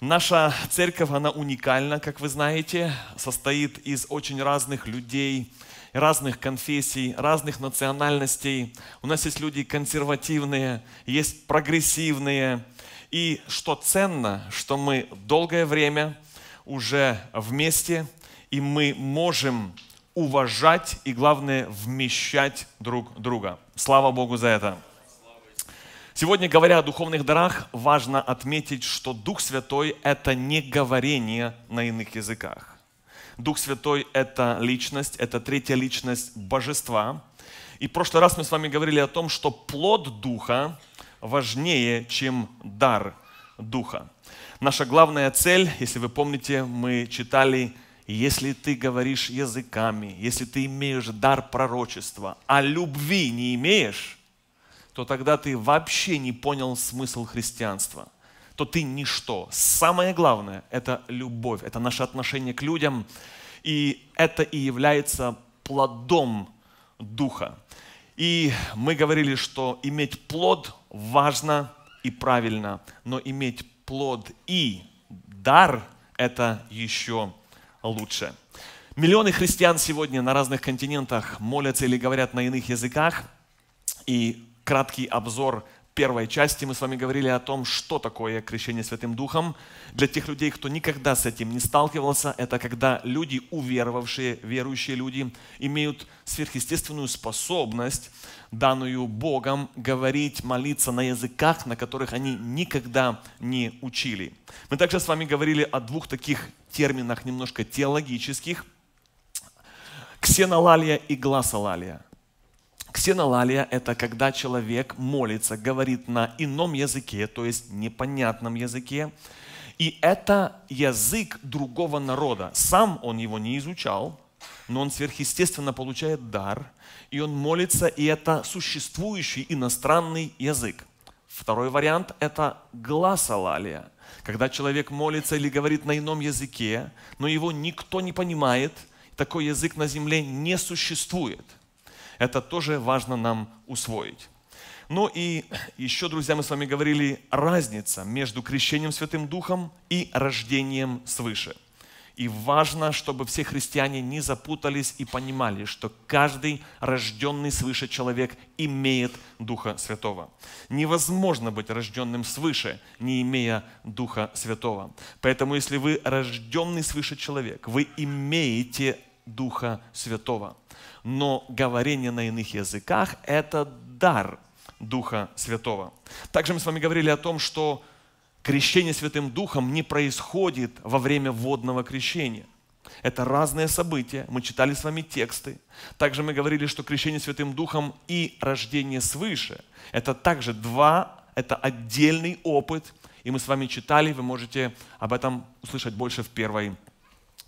Наша церковь, она уникальна, как вы знаете, состоит из очень разных людей, разных конфессий, разных национальностей. У нас есть люди консервативные, есть прогрессивные. И что ценно, что мы долгое время уже вместе, и мы можем уважать и, главное, вмещать друг друга. Слава Богу за это. Сегодня, говоря о духовных дарах, важно отметить, что Дух Святой – это не говорение на иных языках. Дух Святой – это личность, это третья личность Божества. И в прошлый раз мы с вами говорили о том, что плод Духа важнее, чем дар Духа. Наша главная цель, если вы помните, мы читали если ты говоришь языками, если ты имеешь дар пророчества, а любви не имеешь, то тогда ты вообще не понял смысл христианства, то ты ничто. Самое главное – это любовь, это наше отношение к людям, и это и является плодом Духа. И мы говорили, что иметь плод важно и правильно, но иметь плод и дар – это еще лучше. Миллионы христиан сегодня на разных континентах молятся или говорят на иных языках, и краткий обзор первой части. Мы с вами говорили о том, что такое крещение Святым Духом. Для тех людей, кто никогда с этим не сталкивался, это когда люди, уверовавшие, верующие люди, имеют сверхъестественную способность, данную Богом, говорить, молиться на языках, на которых они никогда не учили. Мы также с вами говорили о двух таких терминах немножко теологических – ксенолалия и гласолалия. Ксенолалия – это когда человек молится, говорит на ином языке, то есть непонятном языке. И это язык другого народа. Сам он его не изучал, но он сверхъестественно получает дар, и он молится, и это существующий иностранный язык. Второй вариант – это гласолалия, когда человек молится или говорит на ином языке, но его никто не понимает, такой язык на земле не существует – это тоже важно нам усвоить. Ну и еще, друзья, мы с вами говорили разница между крещением Святым Духом и рождением свыше. И важно, чтобы все христиане не запутались и понимали, что каждый рожденный свыше человек имеет Духа Святого. Невозможно быть рожденным свыше, не имея Духа Святого. Поэтому, если вы рожденный свыше человек, вы имеете Духа Святого. Но говорение на иных языках – это дар Духа Святого. Также мы с вами говорили о том, что крещение Святым Духом не происходит во время водного крещения. Это разные события. Мы читали с вами тексты. Также мы говорили, что крещение Святым Духом и рождение свыше – это также два, это отдельный опыт. И мы с вами читали, вы можете об этом услышать больше в первой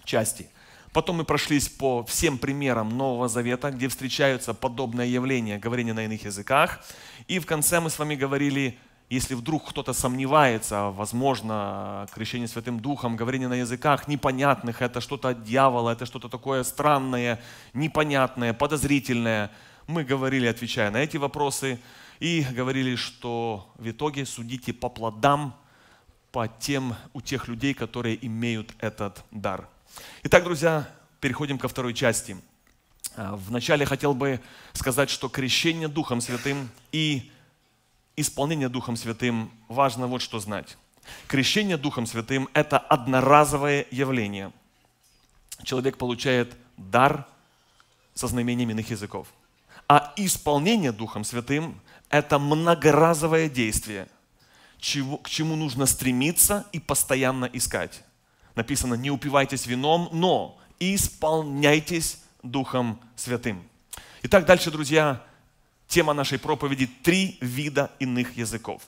части. Потом мы прошлись по всем примерам Нового Завета, где встречаются подобные явления, говорение на иных языках. И в конце мы с вами говорили, если вдруг кто-то сомневается, возможно, крещение Святым Духом, говорение на языках непонятных, это что-то от дьявола, это что-то такое странное, непонятное, подозрительное. Мы говорили, отвечая на эти вопросы, и говорили, что в итоге судите по плодам, по тем у тех людей, которые имеют этот дар. Итак, друзья, переходим ко второй части. А, вначале хотел бы сказать, что крещение Духом Святым и исполнение Духом Святым важно вот что знать. Крещение Духом Святым – это одноразовое явление. Человек получает дар со знамениями иных языков. А исполнение Духом Святым – это многоразовое действие, к чему нужно стремиться и постоянно искать написано, не упивайтесь вином, но исполняйтесь Духом Святым. Итак, дальше, друзья, тема нашей проповеди – три вида иных языков.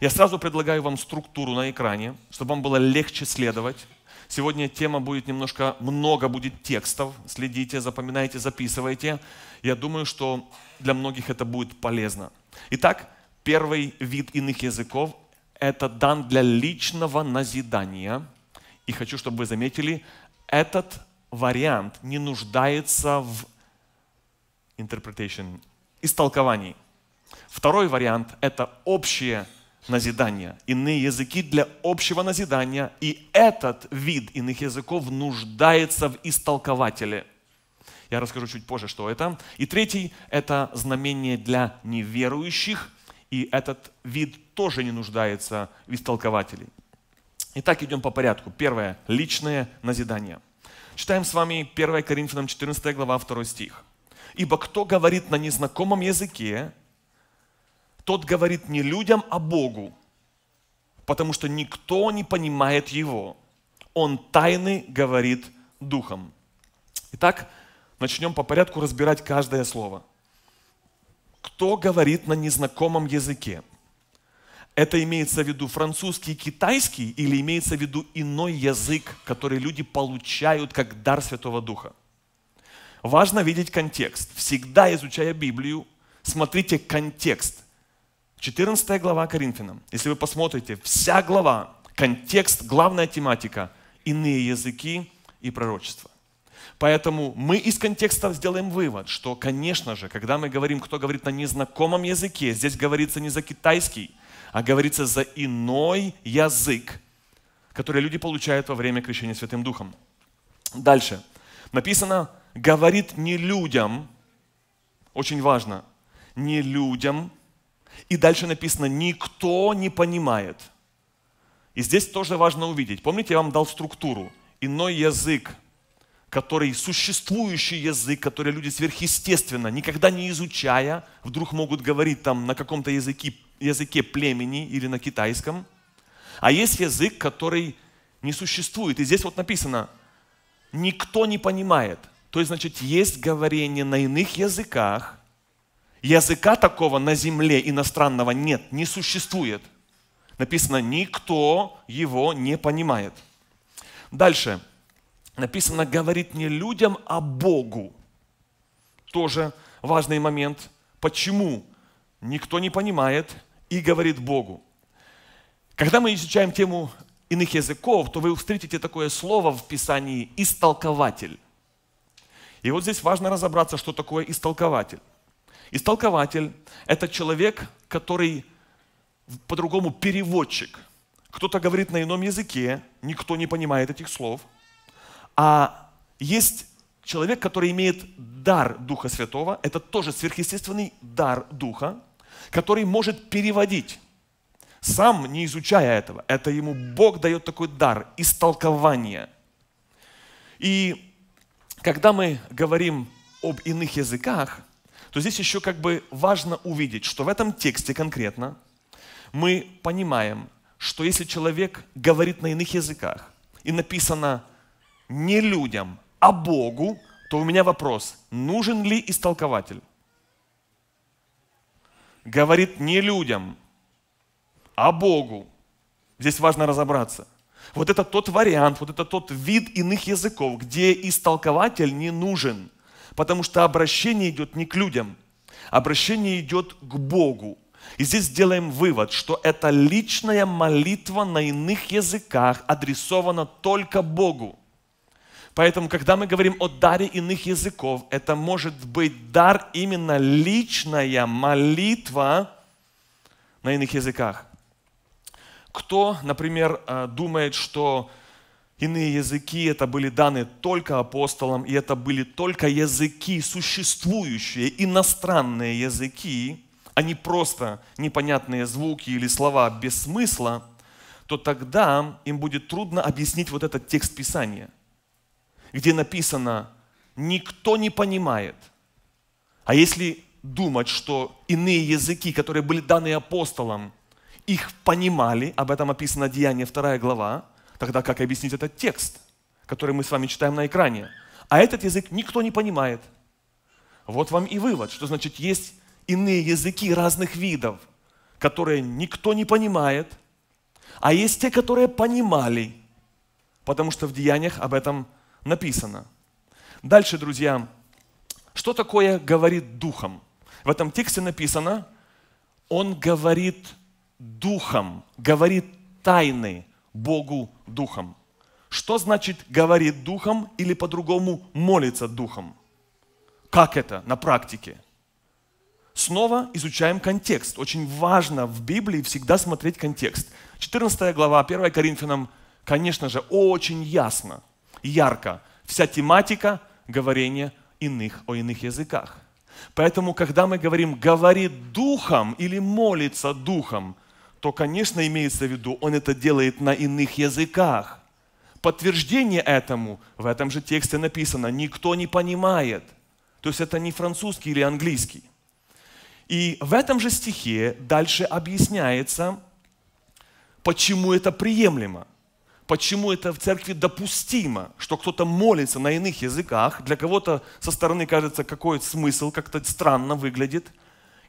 Я сразу предлагаю вам структуру на экране, чтобы вам было легче следовать. Сегодня тема будет немножко, много будет текстов. Следите, запоминайте, записывайте. Я думаю, что для многих это будет полезно. Итак, первый вид иных языков – это дан для личного назидания – и хочу, чтобы вы заметили, этот вариант не нуждается в interpretation, истолковании. Второй вариант – это общее назидание, иные языки для общего назидания, и этот вид иных языков нуждается в истолкователе. Я расскажу чуть позже, что это. И третий – это знамение для неверующих, и этот вид тоже не нуждается в истолкователе. Итак, идем по порядку. Первое. Личное назидание. Читаем с вами 1 Коринфянам 14 глава 2 стих. «Ибо кто говорит на незнакомом языке, тот говорит не людям, а Богу, потому что никто не понимает его. Он тайны говорит духом». Итак, начнем по порядку разбирать каждое слово. Кто говорит на незнакомом языке? это имеется в виду французский, китайский или имеется в виду иной язык, который люди получают как дар Святого Духа? Важно видеть контекст. Всегда изучая Библию, смотрите контекст. 14 глава Коринфянам. Если вы посмотрите, вся глава, контекст, главная тематика – иные языки и пророчества. Поэтому мы из контекста сделаем вывод, что, конечно же, когда мы говорим, кто говорит на незнакомом языке, здесь говорится не за китайский – а говорится за иной язык, который люди получают во время крещения Святым Духом. Дальше. Написано, говорит не людям, очень важно, не людям, и дальше написано, никто не понимает. И здесь тоже важно увидеть. Помните, я вам дал структуру. Иной язык, который существующий язык, который люди сверхъестественно, никогда не изучая, вдруг могут говорить там на каком-то языке языке племени или на китайском, а есть язык, который не существует. И здесь вот написано, никто не понимает. То есть, значит, есть говорение на иных языках. Языка такого на земле иностранного нет, не существует. Написано, никто его не понимает. Дальше. Написано, говорит не людям, а Богу. Тоже важный момент. Почему? Никто не понимает и говорит Богу. Когда мы изучаем тему иных языков, то вы встретите такое слово в Писании «истолкователь». И вот здесь важно разобраться, что такое истолкователь. Истолкователь – это человек, который по-другому переводчик. Кто-то говорит на ином языке, никто не понимает этих слов. А есть человек, который имеет дар Духа Святого, это тоже сверхъестественный дар Духа – который может переводить, сам не изучая этого. Это ему Бог дает такой дар, истолкование. И когда мы говорим об иных языках, то здесь еще как бы важно увидеть, что в этом тексте конкретно мы понимаем, что если человек говорит на иных языках, и написано не людям, а Богу, то у меня вопрос, нужен ли истолкователь? говорит не людям, а Богу. Здесь важно разобраться. Вот это тот вариант, вот это тот вид иных языков, где истолкователь не нужен, потому что обращение идет не к людям, обращение идет к Богу. И здесь делаем вывод, что это личная молитва на иных языках адресована только Богу. Поэтому, когда мы говорим о даре иных языков, это может быть дар именно личная молитва на иных языках. Кто, например, э, думает, что иные языки это были даны только апостолам, и это были только языки существующие, иностранные языки, а не просто непонятные звуки или слова без смысла, то тогда им будет трудно объяснить вот этот текст Писания где написано «никто не понимает». А если думать, что иные языки, которые были даны апостолам, их понимали, об этом описано Деяние 2 глава, тогда как объяснить этот текст, который мы с вами читаем на экране? А этот язык никто не понимает. Вот вам и вывод, что значит есть иные языки разных видов, которые никто не понимает, а есть те, которые понимали, потому что в Деяниях об этом написано. Дальше, друзья, что такое говорит духом? В этом тексте написано, он говорит духом, говорит тайны Богу духом. Что значит говорит духом или по-другому молится духом? Как это на практике? Снова изучаем контекст. Очень важно в Библии всегда смотреть контекст. 14 глава 1 Коринфянам, конечно же, очень ясно – ярко вся тематика говорения иных о иных языках. Поэтому, когда мы говорим «говорит духом» или «молится духом», то, конечно, имеется в виду, он это делает на иных языках. Подтверждение этому в этом же тексте написано «никто не понимает». То есть это не французский или английский. И в этом же стихе дальше объясняется, почему это приемлемо почему это в церкви допустимо, что кто-то молится на иных языках, для кого-то со стороны кажется, какой смысл, как-то странно выглядит.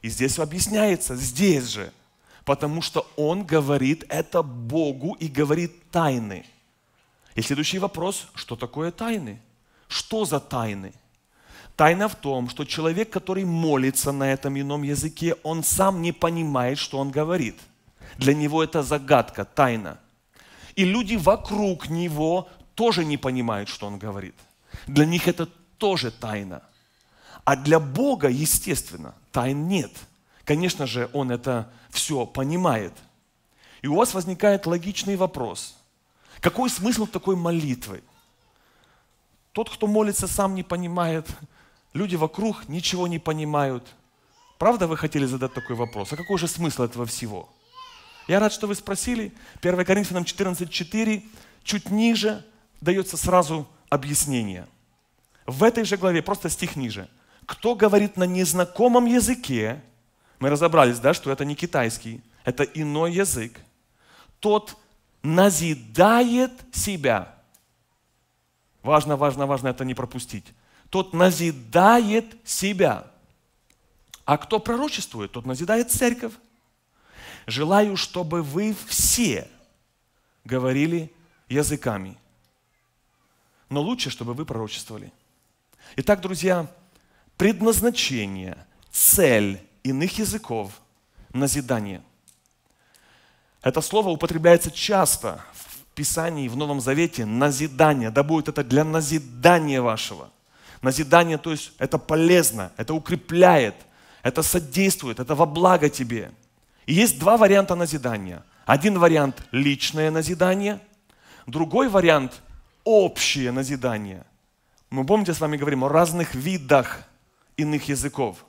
И здесь объясняется, здесь же, потому что он говорит это Богу и говорит тайны. И следующий вопрос, что такое тайны? Что за тайны? Тайна в том, что человек, который молится на этом ином языке, он сам не понимает, что он говорит. Для него это загадка, тайна – и люди вокруг него тоже не понимают, что он говорит. Для них это тоже тайна. А для Бога, естественно, тайн нет. Конечно же, он это все понимает. И у вас возникает логичный вопрос. Какой смысл такой молитвы? Тот, кто молится, сам не понимает. Люди вокруг ничего не понимают. Правда вы хотели задать такой вопрос? А какой же смысл этого всего? Я рад, что вы спросили. 1 Коринфянам 14.4 чуть ниже дается сразу объяснение. В этой же главе, просто стих ниже. Кто говорит на незнакомом языке, мы разобрались, да, что это не китайский, это иной язык, тот назидает себя. Важно, важно, важно это не пропустить. Тот назидает себя. А кто пророчествует, тот назидает церковь желаю, чтобы вы все говорили языками. Но лучше, чтобы вы пророчествовали. Итак, друзья, предназначение, цель иных языков – назидание. Это слово употребляется часто в Писании, в Новом Завете – назидание. Да будет это для назидания вашего. Назидание, то есть это полезно, это укрепляет, это содействует, это во благо тебе – и есть два варианта назидания. Один вариант – личное назидание, другой вариант – общее назидание. Мы, помните, с вами говорим о разных видах иных языков.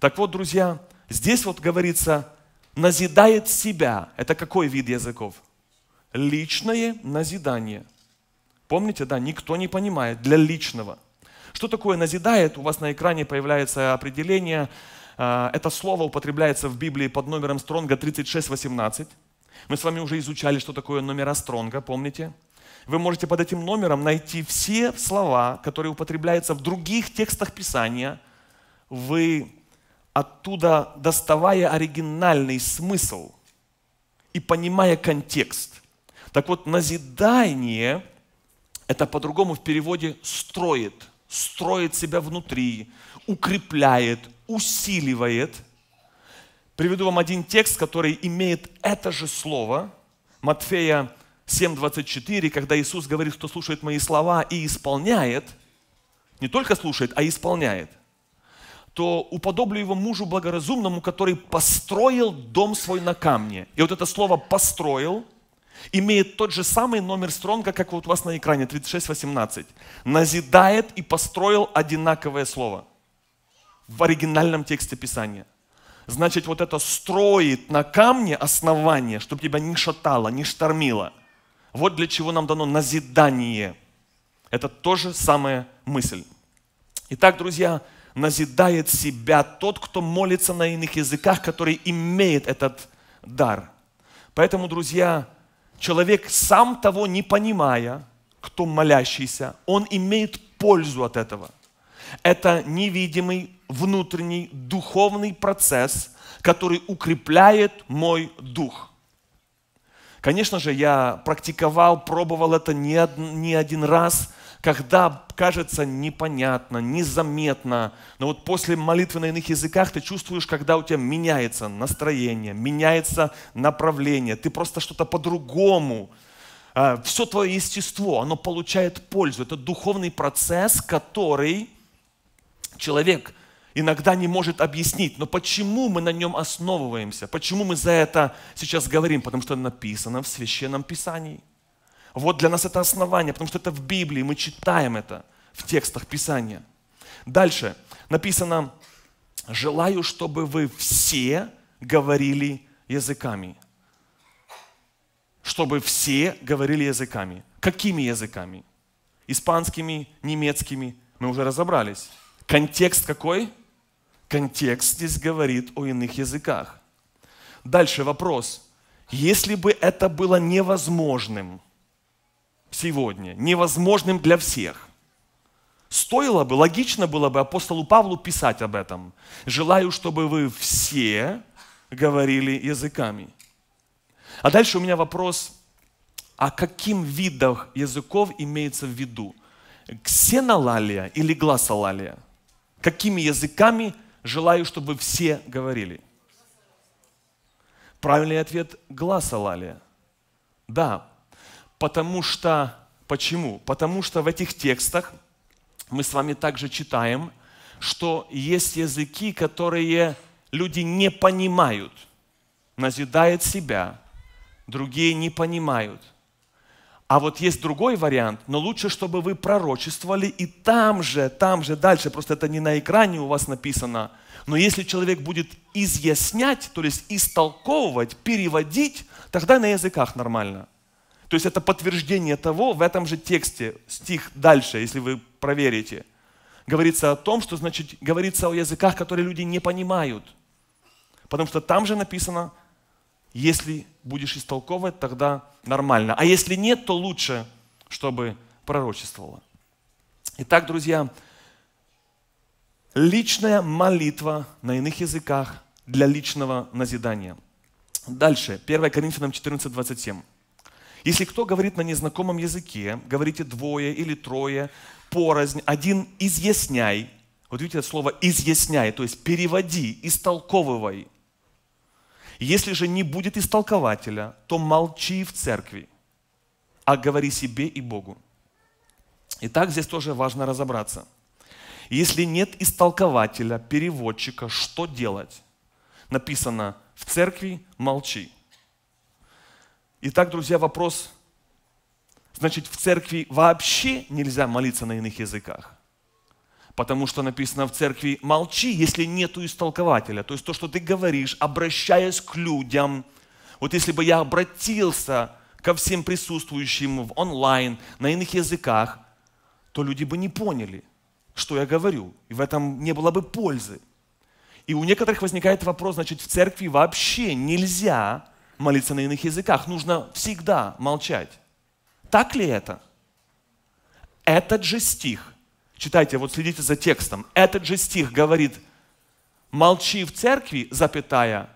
Так вот, друзья, здесь вот говорится «назидает себя». Это какой вид языков? Личное назидание. Помните, да, никто не понимает для личного. Что такое назидает? У вас на экране появляется определение а, это слово употребляется в Библии под номером Стронга 3618. Мы с вами уже изучали, что такое номера Стронга, помните? Вы можете под этим номером найти все слова, которые употребляются в других текстах Писания. Вы оттуда доставая оригинальный смысл и понимая контекст. Так вот, назидание – это по-другому в переводе «строит», строит себя внутри, укрепляет, усиливает. Приведу вам один текст, который имеет это же слово. Матфея 7:24, когда Иисус говорит, кто слушает мои слова и исполняет, не только слушает, а исполняет, то уподоблю его мужу благоразумному, который построил дом свой на камне. И вот это слово «построил» имеет тот же самый номер стронга, как вот у вас на экране, 36.18. Назидает и построил одинаковое слово – в оригинальном тексте Писания. Значит, вот это строит на камне основание, чтобы тебя не шатало, не штормило. Вот для чего нам дано назидание. Это тоже самая мысль. Итак, друзья, назидает себя тот, кто молится на иных языках, который имеет этот дар. Поэтому, друзья, человек, сам того не понимая, кто молящийся, он имеет пользу от этого – это невидимый внутренний духовный процесс, который укрепляет мой дух. Конечно же, я практиковал, пробовал это не, не один раз, когда кажется непонятно, незаметно. Но вот после молитвы на иных языках ты чувствуешь, когда у тебя меняется настроение, меняется направление, ты просто что-то по-другому а, все твое естество, оно получает пользу. Это духовный процесс, который человек иногда не может объяснить, но почему мы на нем основываемся, почему мы за это сейчас говорим, потому что написано в Священном Писании. Вот для нас это основание, потому что это в Библии, мы читаем это в текстах Писания. Дальше написано, желаю, чтобы вы все говорили языками. Чтобы все говорили языками. Какими языками? Испанскими, немецкими. Мы уже разобрались. Контекст какой? Контекст здесь говорит о иных языках. Дальше вопрос. Если бы это было невозможным сегодня, невозможным для всех, стоило бы, логично было бы апостолу Павлу писать об этом. Желаю, чтобы вы все говорили языками. А дальше у меня вопрос, о а каким видах языков имеется в виду? Ксенолалия или гласолалия? Какими языками желаю, чтобы все говорили? Правильный ответ – гласолалия. Да, потому что, почему? Потому что в этих текстах мы с вами также читаем, что есть языки, которые люди не понимают, назидает себя, другие не понимают – а вот есть другой вариант, но лучше, чтобы вы пророчествовали и там же, там же дальше, просто это не на экране у вас написано. Но если человек будет изъяснять, то есть истолковывать, переводить, тогда на языках нормально. То есть это подтверждение того, в этом же тексте, стих дальше, если вы проверите, говорится о том, что значит говорится о языках, которые люди не понимают. Потому что там же написано если будешь истолковывать, тогда нормально. А если нет, то лучше, чтобы пророчествовало. Итак, друзья, личная молитва на иных языках для личного назидания. Дальше, 1 Коринфянам 14, 27. Если кто говорит на незнакомом языке, говорите двое или трое, порознь, один изъясняй. Вот видите это слово «изъясняй», то есть переводи, истолковывай. Если же не будет истолкователя, то молчи в церкви, а говори себе и Богу. Итак, здесь тоже важно разобраться. Если нет истолкователя, переводчика, что делать? Написано, в церкви молчи. Итак, друзья, вопрос, значит, в церкви вообще нельзя молиться на иных языках? Потому что написано в церкви, молчи, если нету истолкователя. То есть то, что ты говоришь, обращаясь к людям. Вот если бы я обратился ко всем присутствующим в онлайн, на иных языках, то люди бы не поняли, что я говорю. И в этом не было бы пользы. И у некоторых возникает вопрос, значит, в церкви вообще нельзя молиться на иных языках. Нужно всегда молчать. Так ли это? Этот же стих Читайте, вот следите за текстом. Этот же стих говорит, молчи в церкви, запятая,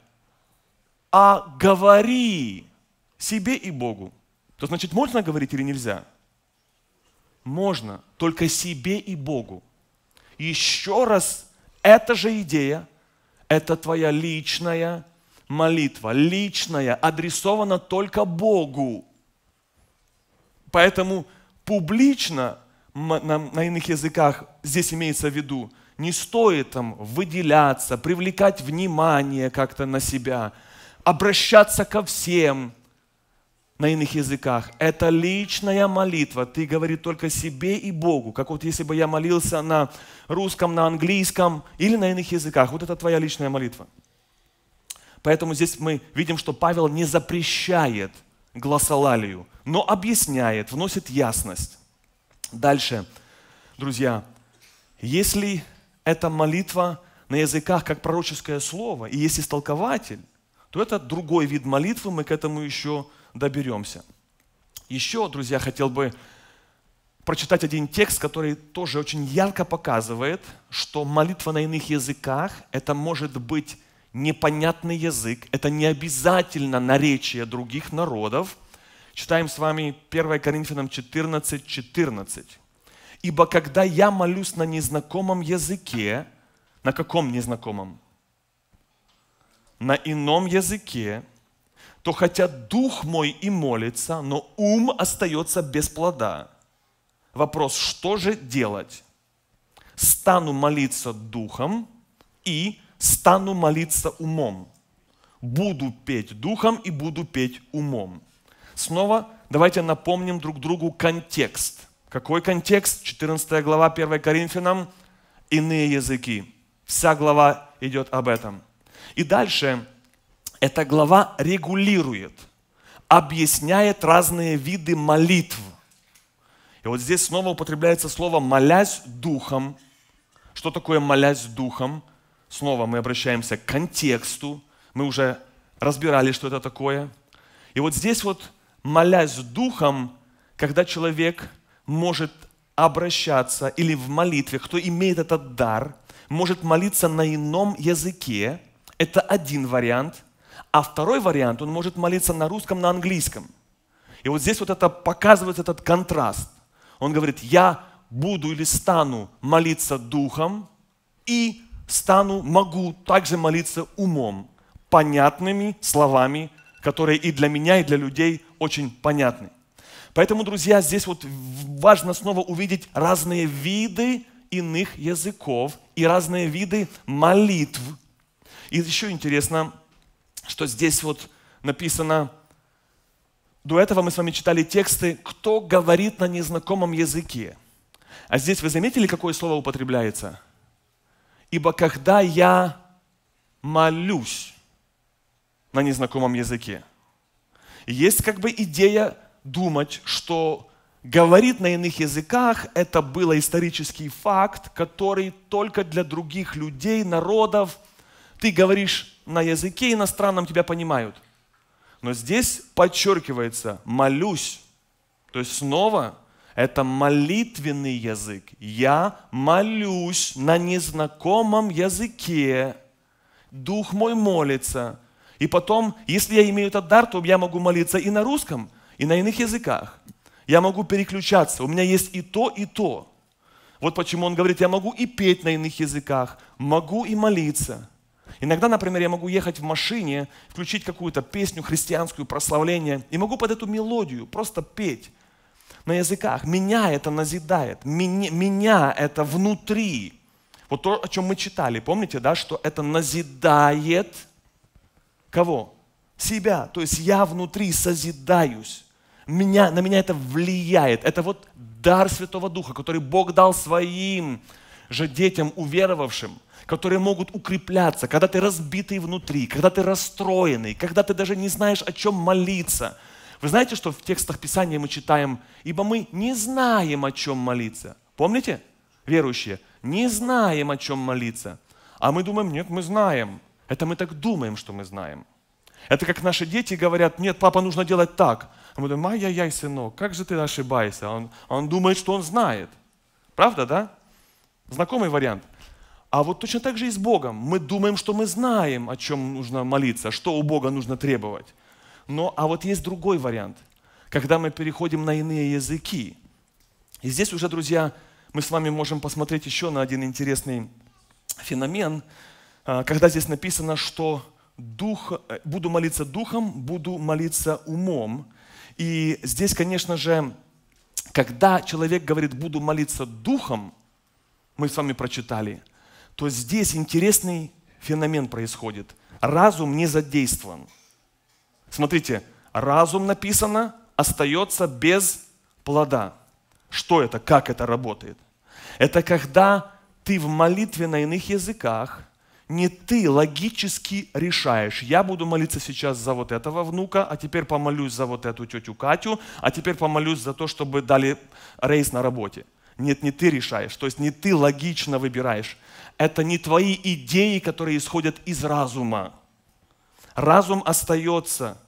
а говори себе и Богу. То значит, можно говорить или нельзя? Можно, только себе и Богу. Еще раз, эта же идея, это твоя личная молитва, личная, адресована только Богу. Поэтому публично на, на иных языках здесь имеется в виду. Не стоит там выделяться, привлекать внимание как-то на себя, обращаться ко всем на иных языках. Это личная молитва. Ты говори только себе и Богу. Как вот если бы я молился на русском, на английском или на иных языках. Вот это твоя личная молитва. Поэтому здесь мы видим, что Павел не запрещает гласолалию, но объясняет, вносит ясность. Дальше, друзья, если эта молитва на языках как пророческое слово, и есть истолкователь, то это другой вид молитвы, мы к этому еще доберемся. Еще, друзья, хотел бы прочитать один текст, который тоже очень ярко показывает, что молитва на иных языках – это может быть непонятный язык, это не обязательно наречие других народов – Читаем с вами 1 Коринфянам 14, 14. «Ибо когда я молюсь на незнакомом языке, на каком незнакомом? На ином языке, то хотя дух мой и молится, но ум остается без плода. Вопрос, что же делать? Стану молиться духом и стану молиться умом. Буду петь духом и буду петь умом. Снова давайте напомним друг другу контекст. Какой контекст? 14 глава 1 Коринфянам. Иные языки. Вся глава идет об этом. И дальше эта глава регулирует, объясняет разные виды молитв. И вот здесь снова употребляется слово «молясь духом». Что такое «молясь духом»? Снова мы обращаемся к контексту. Мы уже разбирали, что это такое. И вот здесь вот молясь Духом, когда человек может обращаться или в молитве, кто имеет этот дар, может молиться на ином языке, это один вариант, а второй вариант, он может молиться на русском, на английском. И вот здесь вот это показывает этот контраст. Он говорит, я буду или стану молиться духом и стану, могу также молиться умом, понятными словами, которые и для меня, и для людей очень понятны. Поэтому, друзья, здесь вот важно снова увидеть разные виды иных языков и разные виды молитв. И еще интересно, что здесь вот написано, до этого мы с вами читали тексты, кто говорит на незнакомом языке. А здесь вы заметили, какое слово употребляется? Ибо когда я молюсь на незнакомом языке, есть как бы идея думать, что говорит на иных языках, это было исторический факт, который только для других людей, народов, ты говоришь на языке иностранном, тебя понимают. Но здесь подчеркивается «молюсь». То есть снова это молитвенный язык. Я молюсь на незнакомом языке. Дух мой молится – и потом, если я имею этот дар, то я могу молиться и на русском, и на иных языках. Я могу переключаться. У меня есть и то, и то. Вот почему он говорит, я могу и петь на иных языках, могу и молиться. Иногда, например, я могу ехать в машине, включить какую-то песню христианскую, прославление, и могу под эту мелодию просто петь на языках. Меня это назидает, меня, меня это внутри. Вот то, о чем мы читали, помните, да, что это назидает – Кого? Себя. То есть я внутри созидаюсь. Меня, на меня это влияет. Это вот дар Святого Духа, который Бог дал своим же детям, уверовавшим, которые могут укрепляться, когда ты разбитый внутри, когда ты расстроенный, когда ты даже не знаешь, о чем молиться. Вы знаете, что в текстах Писания мы читаем, ибо мы не знаем, о чем молиться. Помните, верующие? Не знаем, о чем молиться. А мы думаем, нет, мы знаем. Это мы так думаем, что мы знаем. Это как наши дети говорят, нет, папа, нужно делать так. А мы думаем, ай-яй-яй, сынок, как же ты ошибаешься? А он, он думает, что он знает. Правда, да? Знакомый вариант. А вот точно так же и с Богом. Мы думаем, что мы знаем, о чем нужно молиться, что у Бога нужно требовать. Но, а вот есть другой вариант, когда мы переходим на иные языки. И здесь уже, друзья, мы с вами можем посмотреть еще на один интересный феномен – а, когда здесь написано, что дух, э, буду молиться духом, буду молиться умом. И здесь, конечно же, когда человек говорит, буду молиться духом, мы с вами прочитали, то здесь интересный феномен происходит. Разум не задействован. Смотрите, разум написано, остается без плода. Что это, как это работает? Это когда ты в молитве на иных языках – не ты логически решаешь, я буду молиться сейчас за вот этого внука, а теперь помолюсь за вот эту тетю Катю, а теперь помолюсь за то, чтобы дали рейс на работе. Нет, не ты решаешь, то есть не ты логично выбираешь. Это не твои идеи, которые исходят из разума. Разум остается.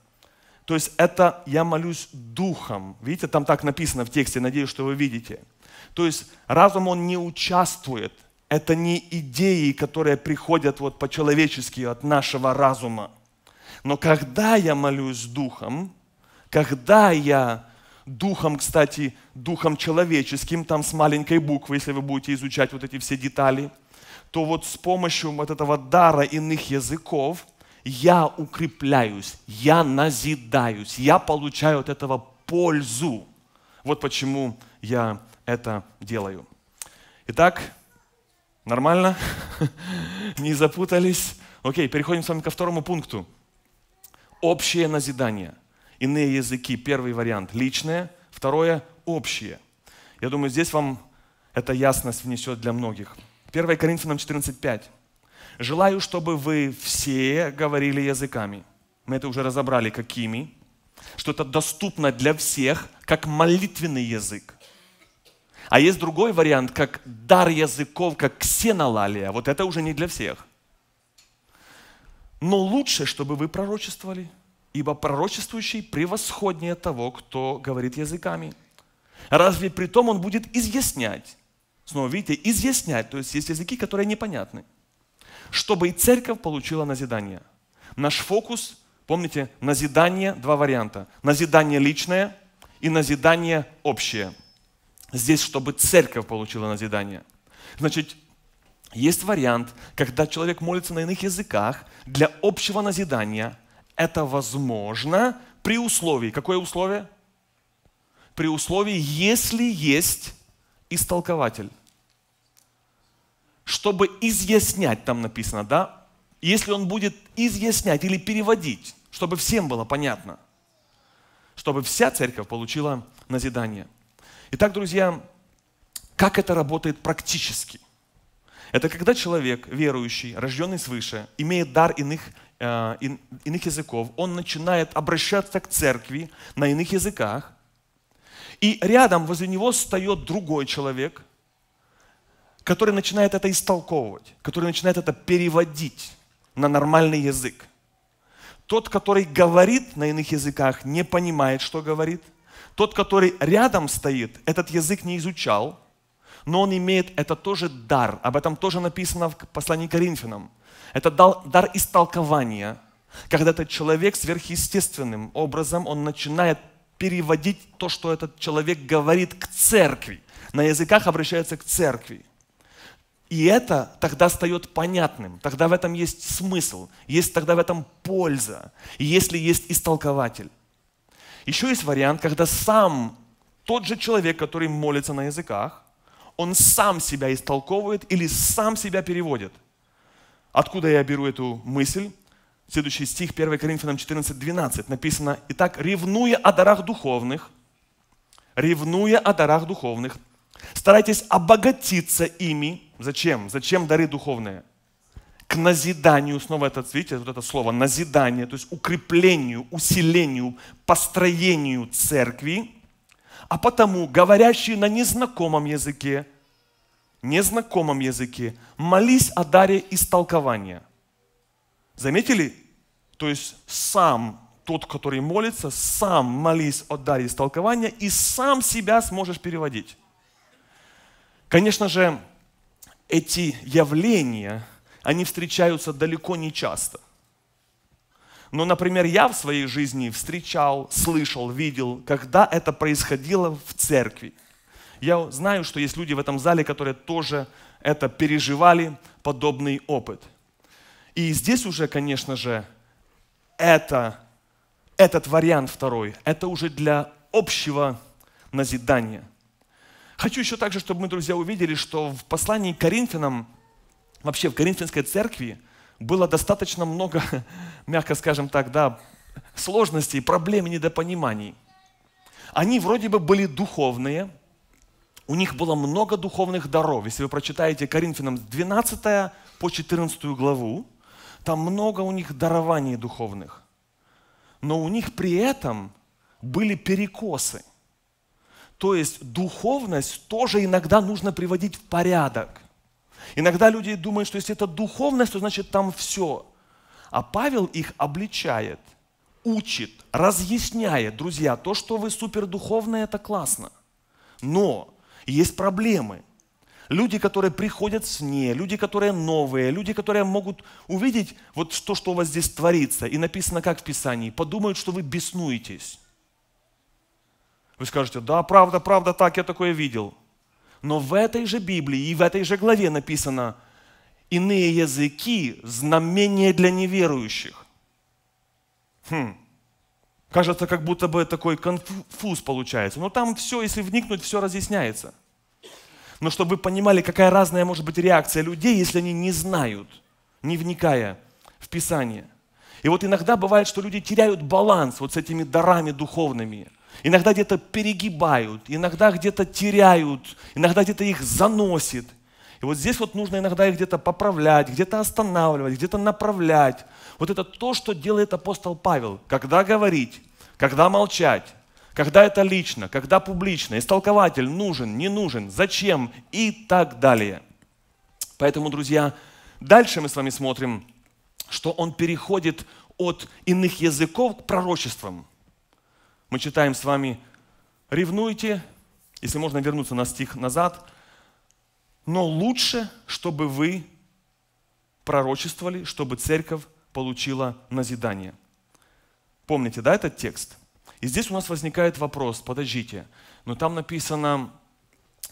То есть это я молюсь духом. Видите, там так написано в тексте, надеюсь, что вы видите. То есть разум, он не участвует – это не идеи, которые приходят вот по-человечески от нашего разума. Но когда я молюсь Духом, когда я Духом, кстати, Духом человеческим, там с маленькой буквы, если вы будете изучать вот эти все детали, то вот с помощью вот этого дара иных языков я укрепляюсь, я назидаюсь, я получаю от этого пользу. Вот почему я это делаю. Итак, Нормально? Не запутались? Окей, переходим с вами ко второму пункту. Общее назидание. Иные языки. Первый вариант – личное. Второе – общее. Я думаю, здесь вам эта ясность внесет для многих. 1 Коринфянам 14.5. «Желаю, чтобы вы все говорили языками». Мы это уже разобрали, какими. Что это доступно для всех, как молитвенный язык. А есть другой вариант, как дар языков, как ксенолалия. Вот это уже не для всех. Но лучше, чтобы вы пророчествовали, ибо пророчествующий превосходнее того, кто говорит языками. Разве при том он будет изъяснять? Снова видите, изъяснять, то есть есть языки, которые непонятны. Чтобы и церковь получила назидание. Наш фокус, помните, назидание, два варианта. Назидание личное и назидание общее – здесь, чтобы церковь получила назидание. Значит, есть вариант, когда человек молится на иных языках для общего назидания. Это возможно при условии. Какое условие? При условии, если есть истолкователь. Чтобы изъяснять, там написано, да? Если он будет изъяснять или переводить, чтобы всем было понятно, чтобы вся церковь получила назидание – Итак, друзья, как это работает практически? Это когда человек, верующий, рожденный свыше, имеет дар иных, э, и, иных языков, он начинает обращаться к церкви на иных языках, и рядом возле него встает другой человек, который начинает это истолковывать, который начинает это переводить на нормальный язык. Тот, который говорит на иных языках, не понимает, что говорит, тот, который рядом стоит, этот язык не изучал, но он имеет, это тоже дар. Об этом тоже написано в послании к Коринфянам. Это дар истолкования, когда этот человек сверхъестественным образом, он начинает переводить то, что этот человек говорит к церкви. На языках обращается к церкви. И это тогда стает понятным, тогда в этом есть смысл, есть тогда в этом польза, если есть истолкователь. Еще есть вариант, когда сам тот же человек, который молится на языках, он сам себя истолковывает или сам себя переводит. Откуда я беру эту мысль? Следующий стих 1 Коринфянам 14, 12 написано, «Итак, ревнуя о дарах духовных, ревнуя о дарах духовных, старайтесь обогатиться ими». Зачем? Зачем дары духовные? к назиданию, снова это, видите, вот это слово, назидание, то есть укреплению, усилению, построению церкви, а потому говорящие на незнакомом языке, незнакомом языке, молись о даре истолкования. Заметили? То есть сам тот, который молится, сам молись о даре истолкования и сам себя сможешь переводить. Конечно же, эти явления – они встречаются далеко не часто. Но, например, я в своей жизни встречал, слышал, видел, когда это происходило в церкви. Я знаю, что есть люди в этом зале, которые тоже это переживали, подобный опыт. И здесь уже, конечно же, это, этот вариант второй, это уже для общего назидания. Хочу еще также, чтобы мы, друзья, увидели, что в послании к Коринфянам вообще в Коринфянской церкви было достаточно много, мягко скажем так, да, сложностей, проблем и недопониманий. Они вроде бы были духовные, у них было много духовных даров. Если вы прочитаете Коринфянам 12 по 14 главу, там много у них дарований духовных. Но у них при этом были перекосы. То есть духовность тоже иногда нужно приводить в порядок. Иногда люди думают, что если это духовность, то значит там все. А Павел их обличает, учит, разъясняет, друзья, то, что вы супердуховные, это классно. Но есть проблемы. Люди, которые приходят с ней, люди, которые новые, люди, которые могут увидеть вот то, что у вас здесь творится, и написано как в Писании, подумают, что вы беснуетесь. Вы скажете, да, правда, правда, так, я такое видел. Но в этой же Библии и в этой же главе написано «иные языки – знамение для неверующих». Хм. Кажется, как будто бы такой конфуз получается. Но там все, если вникнуть, все разъясняется. Но чтобы вы понимали, какая разная может быть реакция людей, если они не знают, не вникая в Писание. И вот иногда бывает, что люди теряют баланс вот с этими дарами духовными – иногда где-то перегибают, иногда где-то теряют, иногда где-то их заносит. И вот здесь вот нужно иногда их где-то поправлять, где-то останавливать, где-то направлять. Вот это то, что делает апостол Павел. Когда говорить, когда молчать, когда это лично, когда публично, истолкователь нужен, не нужен, зачем и так далее. Поэтому, друзья, дальше мы с вами смотрим, что он переходит от иных языков к пророчествам мы читаем с вами «Ревнуйте», если можно вернуться на стих назад, но лучше, чтобы вы пророчествовали, чтобы церковь получила назидание. Помните, да, этот текст? И здесь у нас возникает вопрос, подождите, но там написано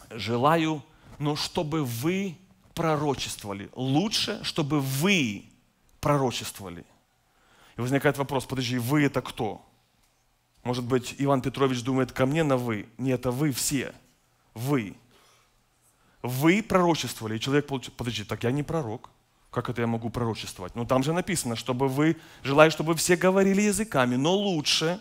«желаю, но чтобы вы пророчествовали». Лучше, чтобы вы пророчествовали. И возникает вопрос, подожди, вы это кто? Может быть, Иван Петрович думает ко мне на «вы». Нет, это вы все. Вы. Вы пророчествовали, и человек получил... Подожди, так я не пророк. Как это я могу пророчествовать? Ну, там же написано, чтобы вы... Желаю, чтобы все говорили языками, но лучше,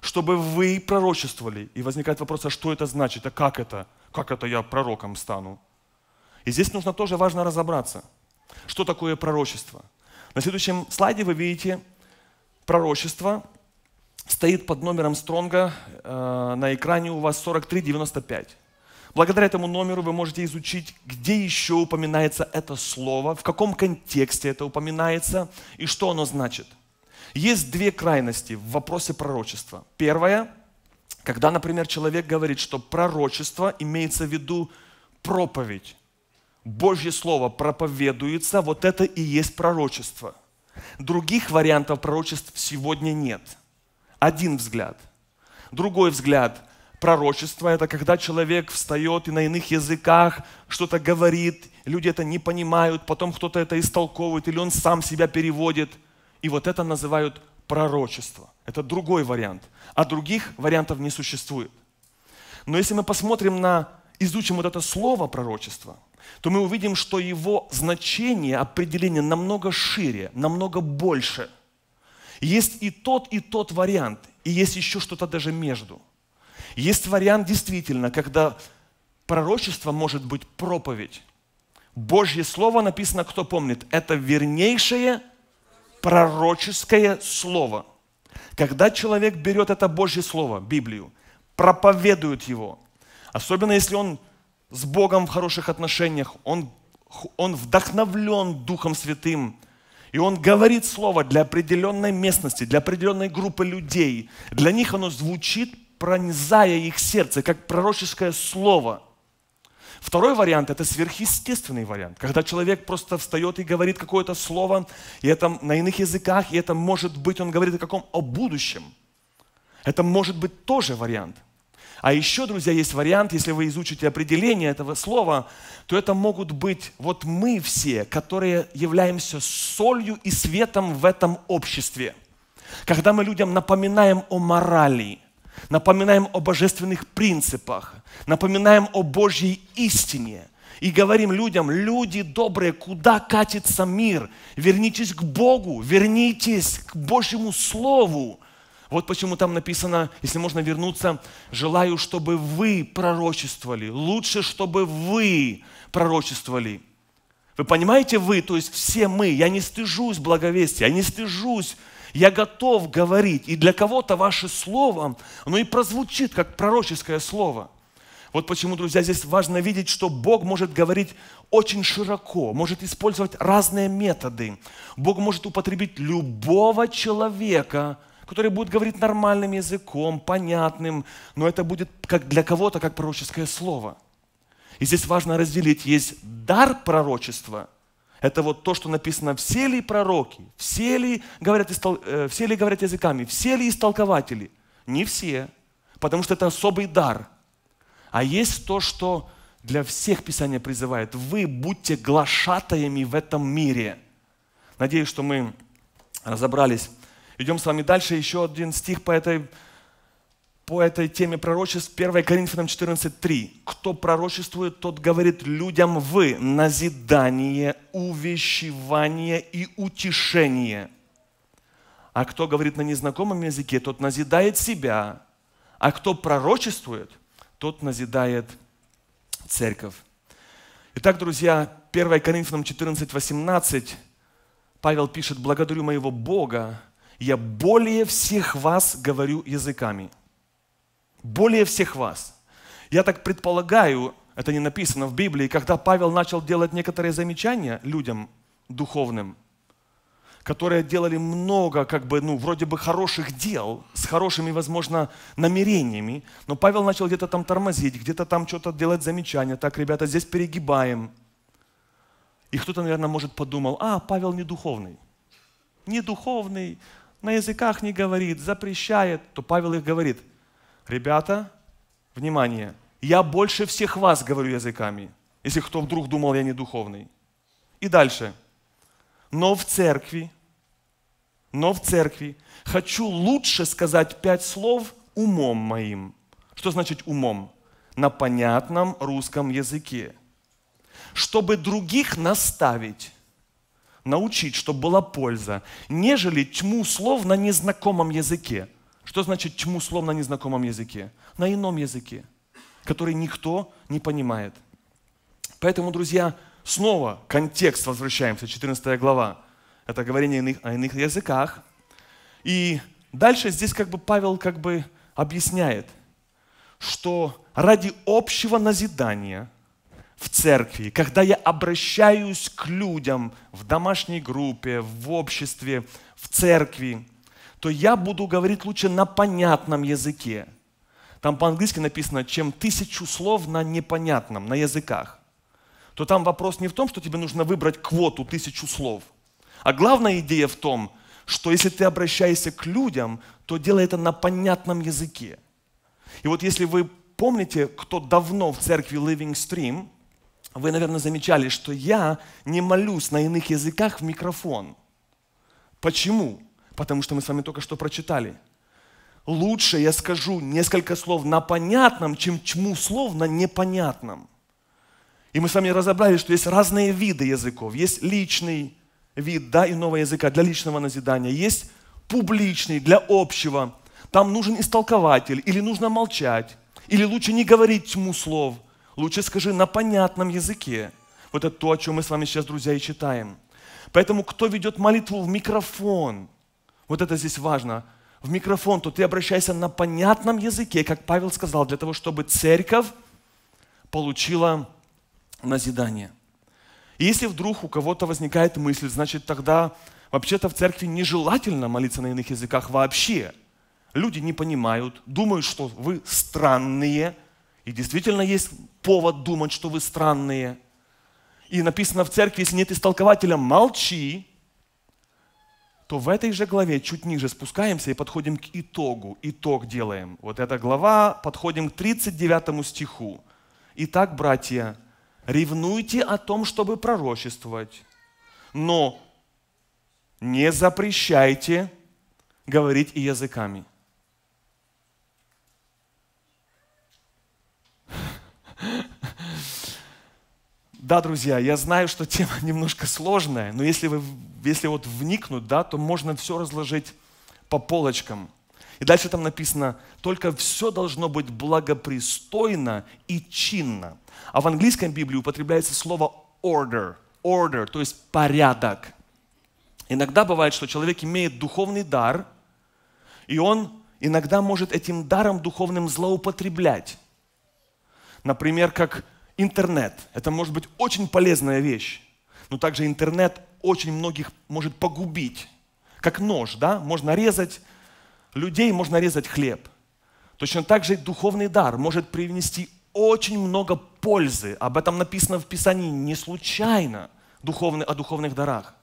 чтобы вы пророчествовали. И возникает вопрос, а что это значит? А как это? Как это я пророком стану? И здесь нужно тоже важно разобраться, что такое пророчество. На следующем слайде вы видите пророчество – стоит под номером Стронга. Э, на экране у вас 4395. Благодаря этому номеру вы можете изучить, где еще упоминается это слово, в каком контексте это упоминается и что оно значит. Есть две крайности в вопросе пророчества. Первая, когда, например, человек говорит, что пророчество имеется в виду проповедь. Божье Слово проповедуется, вот это и есть пророчество. Других вариантов пророчеств сегодня нет – один взгляд. Другой взгляд – пророчество. Это когда человек встает и на иных языках что-то говорит, люди это не понимают, потом кто-то это истолковывает, или он сам себя переводит. И вот это называют пророчество. Это другой вариант. А других вариантов не существует. Но если мы посмотрим на, изучим вот это слово пророчество, то мы увидим, что его значение, определение намного шире, намного больше – есть и тот, и тот вариант, и есть еще что-то даже между. Есть вариант действительно, когда пророчество может быть проповедь. Божье Слово написано, кто помнит, это вернейшее пророческое Слово. Когда человек берет это Божье Слово, Библию, проповедует его, особенно если он с Богом в хороших отношениях, он, он вдохновлен Духом Святым – и он говорит слово для определенной местности, для определенной группы людей. Для них оно звучит, пронизая их сердце, как пророческое слово. Второй вариант – это сверхъестественный вариант, когда человек просто встает и говорит какое-то слово, и это на иных языках, и это может быть, он говорит о каком? О будущем. Это может быть тоже вариант – а еще, друзья, есть вариант, если вы изучите определение этого слова, то это могут быть вот мы все, которые являемся солью и светом в этом обществе. Когда мы людям напоминаем о морали, напоминаем о божественных принципах, напоминаем о Божьей истине и говорим людям, люди добрые, куда катится мир? Вернитесь к Богу, вернитесь к Божьему Слову, вот почему там написано, если можно вернуться, желаю, чтобы вы пророчествовали. Лучше, чтобы вы пророчествовали. Вы понимаете, вы, то есть все мы. Я не стыжусь благовестия, я не стыжусь. Я готов говорить. И для кого-то ваше слово, оно и прозвучит, как пророческое слово. Вот почему, друзья, здесь важно видеть, что Бог может говорить очень широко, может использовать разные методы. Бог может употребить любого человека – который будет говорить нормальным языком, понятным, но это будет как для кого-то как пророческое слово. И здесь важно разделить, есть дар пророчества, это вот то, что написано, все ли пророки, все ли говорят, э, все ли говорят языками, все ли истолкователи. Не все, потому что это особый дар. А есть то, что для всех Писание призывает. Вы будьте глашатаями в этом мире. Надеюсь, что мы разобрались Идем с вами дальше. Еще один стих по этой, по этой теме пророчеств. 1 Коринфянам 14.3. Кто пророчествует, тот говорит людям вы назидание, увещевание и утешение. А кто говорит на незнакомом языке, тот назидает себя. А кто пророчествует, тот назидает церковь. Итак, друзья, 1 Коринфянам 14, 18 Павел пишет, «Благодарю моего Бога, я более всех вас говорю языками. Более всех вас. Я так предполагаю, это не написано в Библии, когда Павел начал делать некоторые замечания людям духовным, которые делали много, как бы, ну, вроде бы хороших дел, с хорошими, возможно, намерениями, но Павел начал где-то там тормозить, где-то там что-то делать замечания, так, ребята, здесь перегибаем. И кто-то, наверное, может подумал, а, Павел не духовный. Не духовный, на языках не говорит, запрещает, то Павел их говорит, ребята, внимание, я больше всех вас говорю языками, если кто вдруг думал, я не духовный. И дальше. Но в церкви, но в церкви хочу лучше сказать пять слов умом моим. Что значит умом? На понятном русском языке. Чтобы других наставить научить, чтобы была польза, нежели тьму слов на незнакомом языке. Что значит тьму слов на незнакомом языке? На ином языке, который никто не понимает. Поэтому, друзья, снова контекст возвращаемся, 14 глава. Это говорение иных, о иных языках. И дальше здесь как бы Павел как бы объясняет, что ради общего назидания в церкви, когда я обращаюсь к людям в домашней группе, в обществе, в церкви, то я буду говорить лучше на понятном языке. Там по-английски написано, чем тысячу слов на непонятном, на языках. То там вопрос не в том, что тебе нужно выбрать квоту тысячу слов, а главная идея в том, что если ты обращаешься к людям, то делай это на понятном языке. И вот если вы помните, кто давно в церкви Living Stream, вы, наверное, замечали, что я не молюсь на иных языках в микрофон. Почему? Потому что мы с вами только что прочитали. Лучше я скажу несколько слов на понятном, чем чему слов на непонятном. И мы с вами разобрали, что есть разные виды языков. Есть личный вид да, иного языка для личного назидания, есть публичный для общего. Там нужен истолкователь, или нужно молчать, или лучше не говорить тьму слов – Лучше скажи на понятном языке. Вот это то, о чем мы с вами сейчас, друзья, и читаем. Поэтому кто ведет молитву в микрофон, вот это здесь важно, в микрофон, то ты обращайся на понятном языке, как Павел сказал, для того, чтобы церковь получила назидание. И если вдруг у кого-то возникает мысль, значит тогда вообще-то в церкви нежелательно молиться на иных языках вообще. Люди не понимают, думают, что вы странные – и действительно есть повод думать, что вы странные. И написано в церкви, если нет истолкователя, молчи, то в этой же главе чуть ниже спускаемся и подходим к итогу. Итог делаем. Вот эта глава, подходим к 39 стиху. Итак, братья, ревнуйте о том, чтобы пророчествовать, но не запрещайте говорить и языками. Да, друзья, я знаю, что тема немножко сложная, но если, вы, если вот вникнуть, да, то можно все разложить по полочкам. И дальше там написано, только все должно быть благопристойно и чинно. А в английском Библии употребляется слово order, order, то есть порядок. Иногда бывает, что человек имеет духовный дар, и он иногда может этим даром духовным злоупотреблять. Например, как интернет. Это может быть очень полезная вещь, но также интернет очень многих может погубить. Как нож, да? Можно резать людей, можно резать хлеб. Точно так же духовный дар может привнести очень много пользы. Об этом написано в Писании не случайно духовный, о духовных дарах.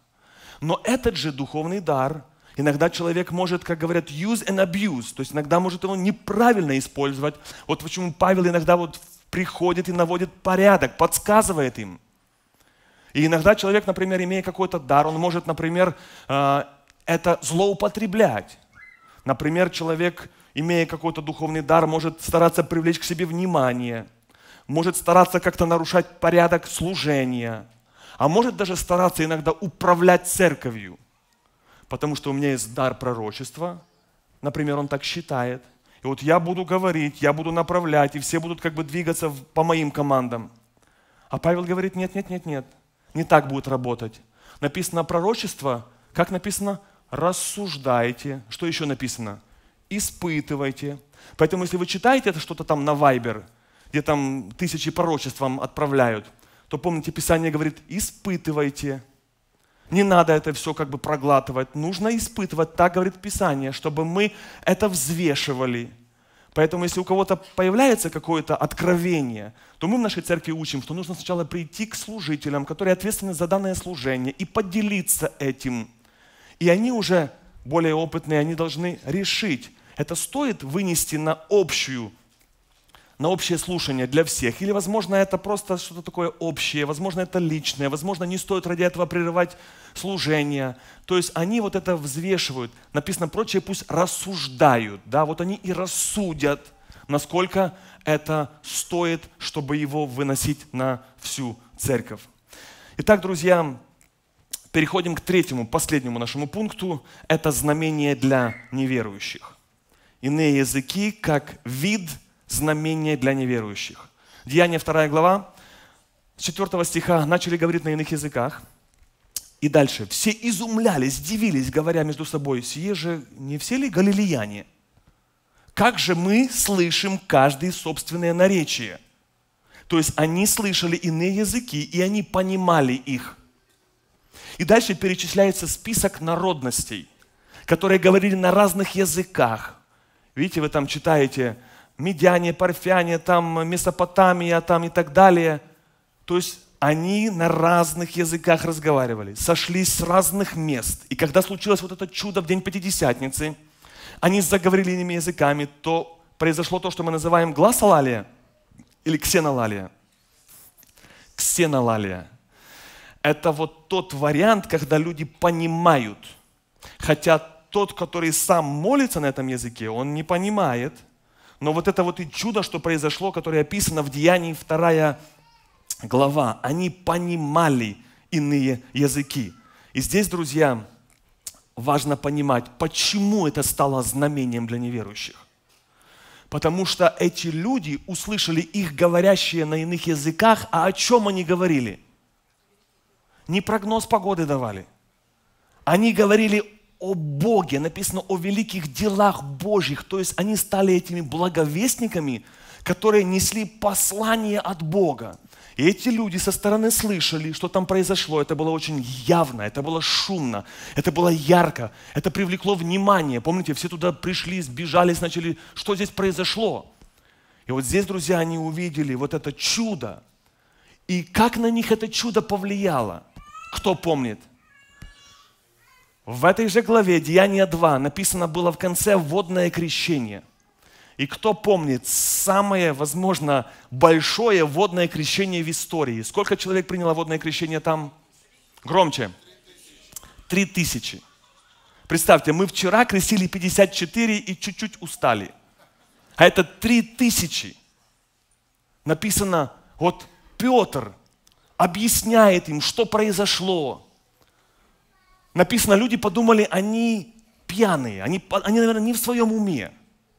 Но этот же духовный дар иногда человек может, как говорят, use and abuse, то есть иногда может его неправильно использовать. Вот почему Павел иногда вот приходит и наводит порядок, подсказывает им. И иногда человек, например, имея какой-то дар, он может, например, э, это злоупотреблять. Например, человек, имея какой-то духовный дар, может стараться привлечь к себе внимание, может стараться как-то нарушать порядок служения, а может даже стараться иногда управлять церковью, потому что у меня есть дар пророчества, например, он так считает – и вот я буду говорить, я буду направлять, и все будут как бы двигаться по моим командам. А Павел говорит, нет, нет, нет, нет, не так будет работать. Написано пророчество, как написано, рассуждайте. Что еще написано? Испытывайте. Поэтому, если вы читаете это что-то там на Вайбер, где там тысячи пророчеств вам отправляют, то помните, Писание говорит, испытывайте, не надо это все как бы проглатывать. Нужно испытывать, так говорит Писание, чтобы мы это взвешивали. Поэтому если у кого-то появляется какое-то откровение, то мы в нашей церкви учим, что нужно сначала прийти к служителям, которые ответственны за данное служение, и поделиться этим. И они уже более опытные, они должны решить, это стоит вынести на общую на общее слушание для всех. Или, возможно, это просто что-то такое общее, возможно, это личное, возможно, не стоит ради этого прерывать служение. То есть они вот это взвешивают. Написано прочее, пусть рассуждают. Да, вот они и рассудят, насколько это стоит, чтобы его выносить на всю церковь. Итак, друзья, переходим к третьему, последнему нашему пункту. Это знамение для неверующих. Иные языки как вид – знамение для неверующих. Деяние 2 глава, 4 стиха, начали говорить на иных языках. И дальше. Все изумлялись, дивились, говоря между собой, сие же не все ли галилеяне? Как же мы слышим каждое собственное наречие? То есть они слышали иные языки, и они понимали их. И дальше перечисляется список народностей, которые говорили на разных языках. Видите, вы там читаете – медяне, парфяне, там Месопотамия там и так далее. То есть они на разных языках разговаривали, сошлись с разных мест. И когда случилось вот это чудо в день Пятидесятницы, они заговорили иными языками, то произошло то, что мы называем гласолалия или ксенолалия. Ксенолалия. Это вот тот вариант, когда люди понимают, хотя тот, который сам молится на этом языке, он не понимает – но вот это вот и чудо, что произошло, которое описано в Деянии 2 глава, они понимали иные языки. И здесь, друзья, важно понимать, почему это стало знамением для неверующих. Потому что эти люди услышали их говорящие на иных языках, а о чем они говорили? Не прогноз погоды давали. Они говорили о Боге, написано о великих делах Божьих. То есть они стали этими благовестниками, которые несли послание от Бога. И эти люди со стороны слышали, что там произошло. Это было очень явно, это было шумно, это было ярко, это привлекло внимание. Помните, все туда пришли, сбежались, начали, что здесь произошло. И вот здесь, друзья, они увидели вот это чудо. И как на них это чудо повлияло? Кто помнит? В этой же главе Деяния 2 написано было в конце водное крещение. И кто помнит, самое, возможно, большое водное крещение в истории. Сколько человек приняло водное крещение там? Громче. Три тысячи. Представьте, мы вчера крестили 54 и чуть-чуть устали. А это три тысячи. Написано, вот Петр объясняет им, что произошло. Написано, люди подумали, они пьяные, они, они, наверное, не в своем уме.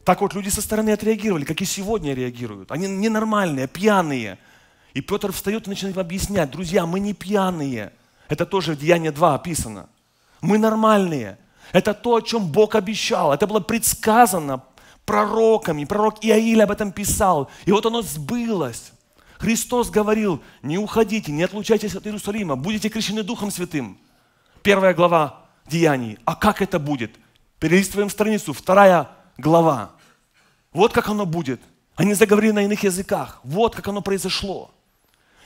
Так вот люди со стороны отреагировали, как и сегодня реагируют. Они ненормальные, пьяные. И Петр встает и начинает объяснять, друзья, мы не пьяные. Это тоже в Деянии 2 описано. Мы нормальные. Это то, о чем Бог обещал. Это было предсказано пророками. Пророк Иаиль об этом писал. И вот оно сбылось. Христос говорил, не уходите, не отлучайтесь от Иерусалима, будете крещены Духом Святым. Первая глава Деяний. А как это будет? Перелистываем страницу. Вторая глава. Вот как оно будет. Они заговорили на иных языках. Вот как оно произошло.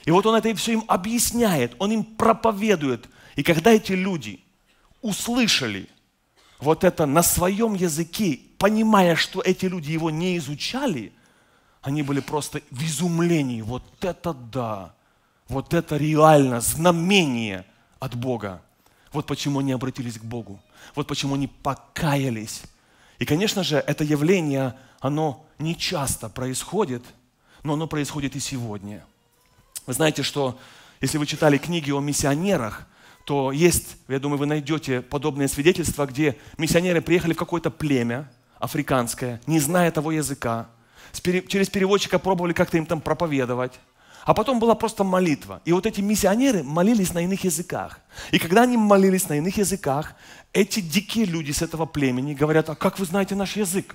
И вот он это все им объясняет, он им проповедует. И когда эти люди услышали вот это на своем языке, понимая, что эти люди его не изучали, они были просто в изумлении. Вот это да! Вот это реально знамение от Бога. Вот почему они обратились к Богу. Вот почему они покаялись. И, конечно же, это явление, оно не часто происходит, но оно происходит и сегодня. Вы знаете, что если вы читали книги о миссионерах, то есть, я думаю, вы найдете подобные свидетельства, где миссионеры приехали в какое-то племя африканское, не зная того языка, через переводчика пробовали как-то им там проповедовать, а потом была просто молитва. И вот эти миссионеры молились на иных языках. И когда они молились на иных языках, эти дикие люди с этого племени говорят, а как вы знаете наш язык?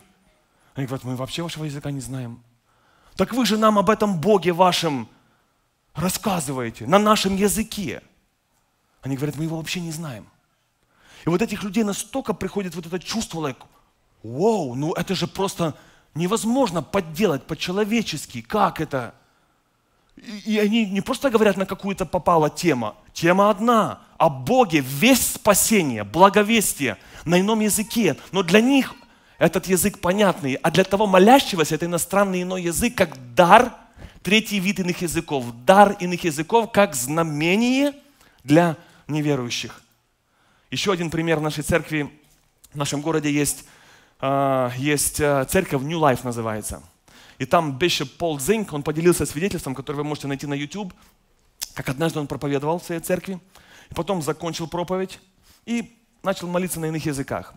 Они говорят, мы вообще вашего языка не знаем. Так вы же нам об этом Боге вашем рассказываете, на нашем языке. Они говорят, мы его вообще не знаем. И вот этих людей настолько приходит вот это чувство, like, вау, ну это же просто невозможно подделать по-человечески, как это – и они не просто говорят на какую-то попала тема. Тема одна. О Боге весь спасение, благовестие на ином языке. Но для них этот язык понятный. А для того молящегося это иностранный иной язык, как дар, третий вид иных языков. Дар иных языков как знамение для неверующих. Еще один пример в нашей церкви, в нашем городе есть, а, есть а, церковь New Life называется – и там Бишоп Пол Зинк, он поделился свидетельством, которое вы можете найти на YouTube, как однажды он проповедовал в своей церкви, и потом закончил проповедь и начал молиться на иных языках.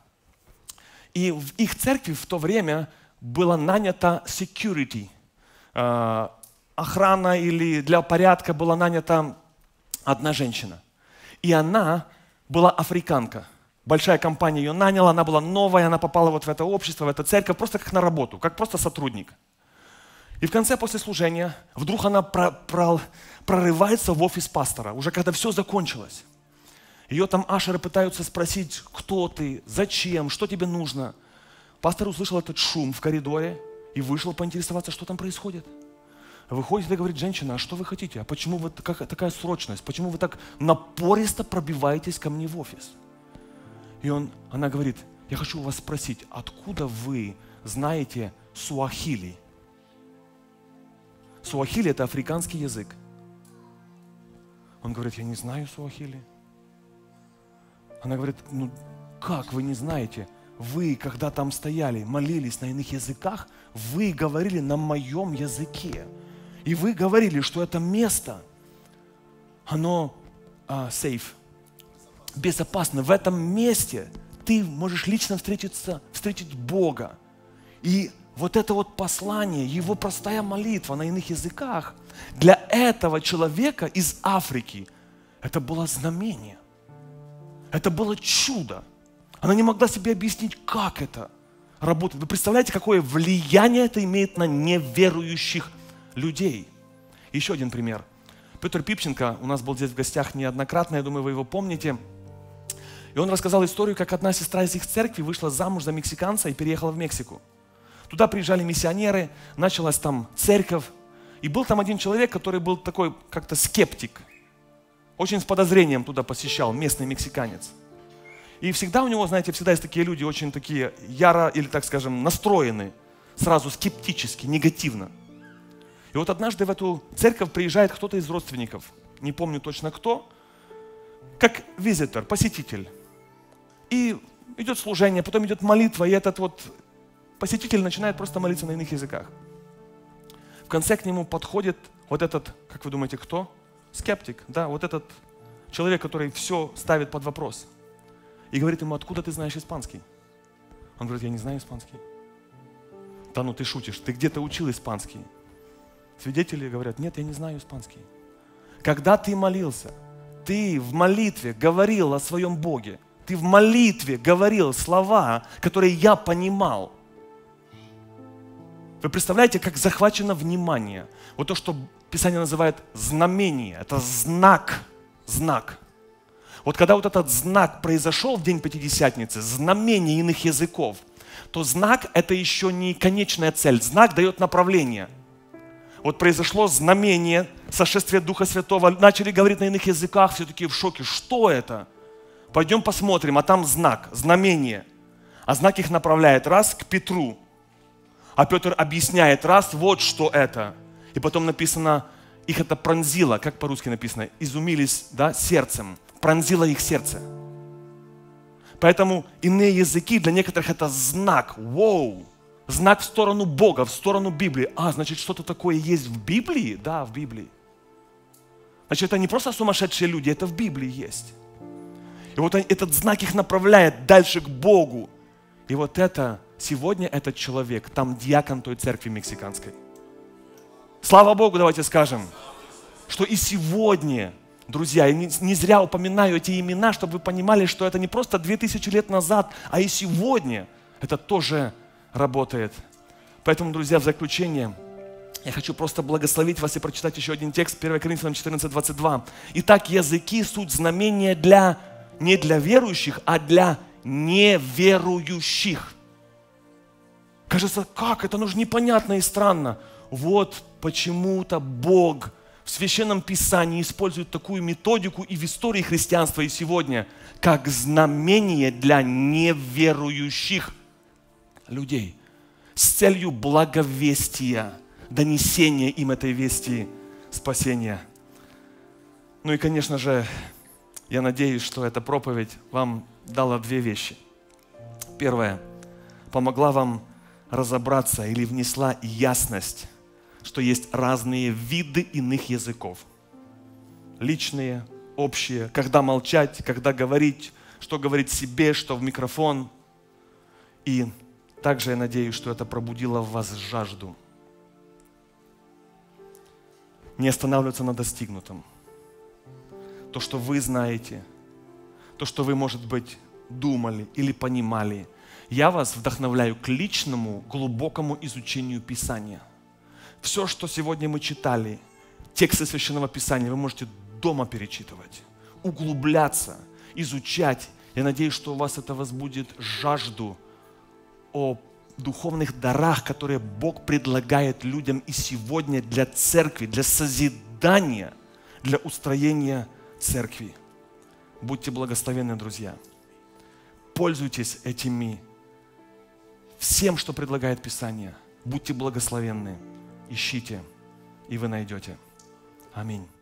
И в их церкви в то время была нанята security, а, охрана или для порядка была нанята одна женщина. И она была африканка. Большая компания ее наняла, она была новая, она попала вот в это общество, в эту церковь, просто как на работу, как просто сотрудник – и в конце после служения вдруг она про, про, прорывается в офис пастора, уже когда все закончилось. Ее там ашеры пытаются спросить, кто ты, зачем, что тебе нужно. Пастор услышал этот шум в коридоре и вышел поинтересоваться, что там происходит. Выходит и говорит, женщина, а что вы хотите? А почему вы как, такая срочность? Почему вы так напористо пробиваетесь ко мне в офис? И он, она говорит, я хочу у вас спросить, откуда вы знаете суахили? Суахили – это африканский язык. Он говорит, я не знаю суахили. Она говорит, ну как вы не знаете? Вы, когда там стояли, молились на иных языках, вы говорили на моем языке. И вы говорили, что это место, оно а, сейф, безопасно. В этом месте ты можешь лично встретиться, встретить Бога. И вот это вот послание, его простая молитва на иных языках для этого человека из Африки, это было знамение. Это было чудо. Она не могла себе объяснить, как это работает. Вы представляете, какое влияние это имеет на неверующих людей? Еще один пример. Петр Пипченко у нас был здесь в гостях неоднократно, я думаю, вы его помните. И он рассказал историю, как одна сестра из их церкви вышла замуж за мексиканца и переехала в Мексику. Туда приезжали миссионеры, началась там церковь. И был там один человек, который был такой как-то скептик. Очень с подозрением туда посещал, местный мексиканец. И всегда у него, знаете, всегда есть такие люди, очень такие яро, или так скажем, настроены, сразу скептически, негативно. И вот однажды в эту церковь приезжает кто-то из родственников, не помню точно кто, как визитор, посетитель. И идет служение, потом идет молитва, и этот вот посетитель начинает просто молиться на иных языках. В конце к нему подходит вот этот, как вы думаете, кто? Скептик, да, вот этот человек, который все ставит под вопрос. И говорит ему, откуда ты знаешь испанский? Он говорит, я не знаю испанский. Да ну ты шутишь, ты где-то учил испанский. Свидетели говорят, нет, я не знаю испанский. Когда ты молился, ты в молитве говорил о своем Боге, ты в молитве говорил слова, которые я понимал – вы представляете, как захвачено внимание? Вот то, что Писание называет знамение, это знак, знак. Вот когда вот этот знак произошел в день Пятидесятницы, знамение иных языков, то знак – это еще не конечная цель. Знак дает направление. Вот произошло знамение, сошествие Духа Святого, начали говорить на иных языках, все таки в шоке. Что это? Пойдем посмотрим, а там знак, знамение. А знак их направляет раз к Петру – а Петр объясняет, раз, вот что это. И потом написано, их это пронзило, как по-русски написано, изумились да, сердцем, пронзило их сердце. Поэтому иные языки для некоторых это знак, вау, знак в сторону Бога, в сторону Библии. А, значит, что-то такое есть в Библии? Да, в Библии. Значит, это не просто сумасшедшие люди, это в Библии есть. И вот этот знак их направляет дальше к Богу. И вот это Сегодня этот человек, там диакон той церкви мексиканской. Слава Богу, давайте скажем, что и сегодня, друзья, я не, не зря упоминаю эти имена, чтобы вы понимали, что это не просто 2000 лет назад, а и сегодня это тоже работает. Поэтому, друзья, в заключение – я хочу просто благословить вас и прочитать еще один текст 1 Коринфянам 14, 22. Итак, языки – суть знамения для, не для верующих, а для неверующих. Кажется, как? Это нужно непонятно и странно. Вот почему-то Бог в Священном Писании использует такую методику и в истории христианства, и сегодня, как знамение для неверующих людей с целью благовестия, донесения им этой вести спасения. Ну и, конечно же, я надеюсь, что эта проповедь вам дала две вещи. Первое, помогла вам разобраться или внесла ясность, что есть разные виды иных языков. Личные, общие, когда молчать, когда говорить, что говорить себе, что в микрофон. И также я надеюсь, что это пробудило в вас жажду. Не останавливаться на достигнутом. То, что вы знаете, то, что вы, может быть, думали или понимали – я вас вдохновляю к личному, глубокому изучению Писания. Все, что сегодня мы читали, тексты Священного Писания, вы можете дома перечитывать, углубляться, изучать. Я надеюсь, что у вас это возбудит жажду о духовных дарах, которые Бог предлагает людям и сегодня для церкви, для созидания, для устроения церкви. Будьте благословенны, друзья. Пользуйтесь этими всем, что предлагает Писание. Будьте благословенны, ищите, и вы найдете. Аминь.